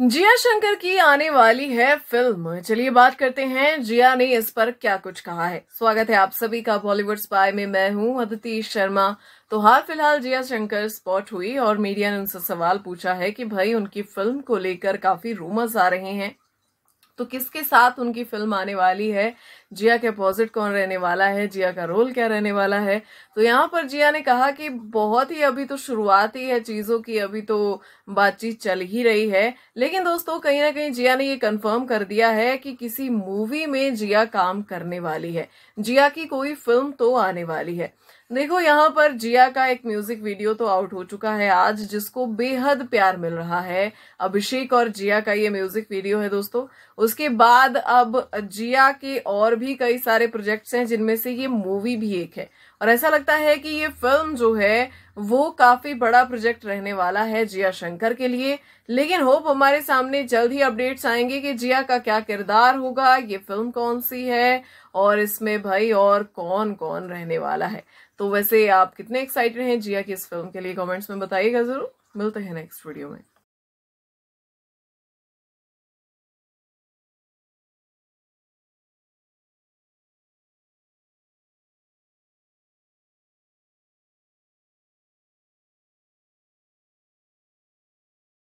जिया शंकर की आने वाली है फिल्म चलिए बात करते हैं जिया ने इस पर क्या कुछ कहा है स्वागत है आप सभी का बॉलीवुड स्पाई में मैं हूं अदिति शर्मा तो हाल फिलहाल जिया शंकर स्पॉट हुई और मीडिया ने उनसे सवाल पूछा है कि भाई उनकी फिल्म को लेकर काफी रूमर्स आ रहे हैं तो किसके साथ उनकी फिल्म आने वाली है जिया के अपोजिट कौन रहने वाला है जिया का रोल क्या रहने वाला है तो यहाँ पर जिया ने कहा कि बहुत ही अभी तो शुरुआत ही है चीज़ों की अभी तो बातचीत चल ही रही है लेकिन दोस्तों कहीं ना कहीं जिया ने ये कंफर्म कर दिया है कि किसी मूवी में जिया काम करने वाली है जिया की कोई फिल्म तो आने वाली है देखो यहाँ पर जिया का एक म्यूजिक वीडियो तो आउट हो चुका है आज जिसको बेहद प्यार मिल रहा है अभिषेक और जिया का ये म्यूजिक वीडियो है दोस्तों उसके बाद अब जिया के और भी कई सारे प्रोजेक्ट्स हैं जिनमें से ये मूवी भी एक है और ऐसा लगता है कि ये फिल्म जो है वो काफी बड़ा प्रोजेक्ट रहने वाला है जिया शंकर के लिए लेकिन होप हमारे सामने जल्द ही अपडेट्स आएंगे कि जिया का क्या किरदार होगा ये फिल्म कौन सी है और इसमें भाई और कौन कौन रहने वाला है तो वैसे आप कितने एक्साइटेड हैं जिया की इस फिल्म के लिए कमेंट्स में बताइएगा जरूर मिलते हैं नेक्स्ट वीडियो में